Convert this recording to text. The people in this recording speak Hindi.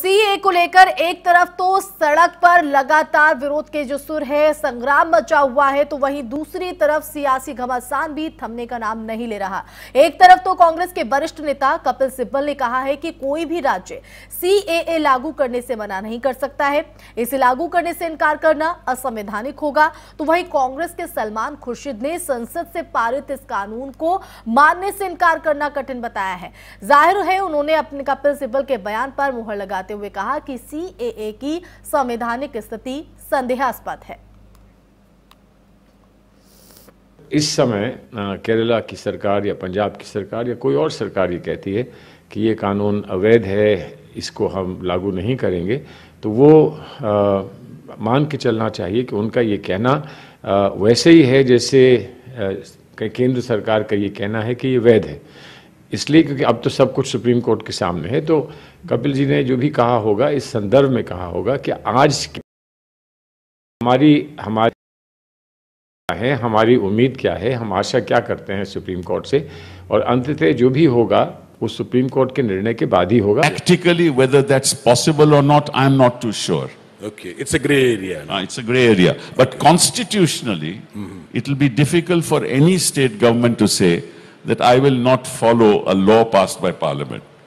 सीए को लेकर एक तरफ तो सड़क पर लगातार विरोध के जो सुर है संग्राम मचा हुआ है तो वहीं दूसरी तरफ सियासी घमासान भी थमने का नाम नहीं ले रहा एक तरफ तो कांग्रेस के वरिष्ठ नेता कपिल सिब्बल ने कहा है कि कोई भी राज्य सीएए लागू करने से मना नहीं कर सकता है इसे लागू करने से इनकार करना असंवैधानिक होगा तो वही कांग्रेस के सलमान खुर्शीद ने संसद से पारित इस कानून को मानने से इनकार करना कठिन बताया है जाहिर है उन्होंने अपने कपिल सिब्बल के बयान पर मुहर लगा बताते हुए कहा कि सीएए की संवैधानिक स्थिति संदेहास्पद है इस समय केरला की सरकार या पंजाब की सरकार या कोई और सरकार ये कहती है कि ये कानून अवैध है इसको हम लागू नहीं करेंगे तो वो आ, मान के चलना चाहिए कि उनका ये कहना आ, वैसे ही है जैसे आ, केंद्र सरकार का ये कहना है कि ये वैध है इसलिए क्योंकि अब तो सब कुछ सुप्रीम कोर्ट के सामने है तो कपिल जी ने जो भी कहा होगा इस संदर्भ में कहा होगा कि आज हमारी हमारी है हमारी उम्मीद क्या है हम आशा क्या करते हैं सुप्रीम कोर्ट से और अंततः जो भी होगा वो सुप्रीम कोर्ट के निर्णय के बाद ही होगा प्रैक्टिकली वेदर दैट्स पॉसिबल और not I am not too sure okay it's a grey area No? Ah, it's a gray area. But okay. constitutionally, mm -hmm. it will be difficult for that I will not follow a law passed by parliament.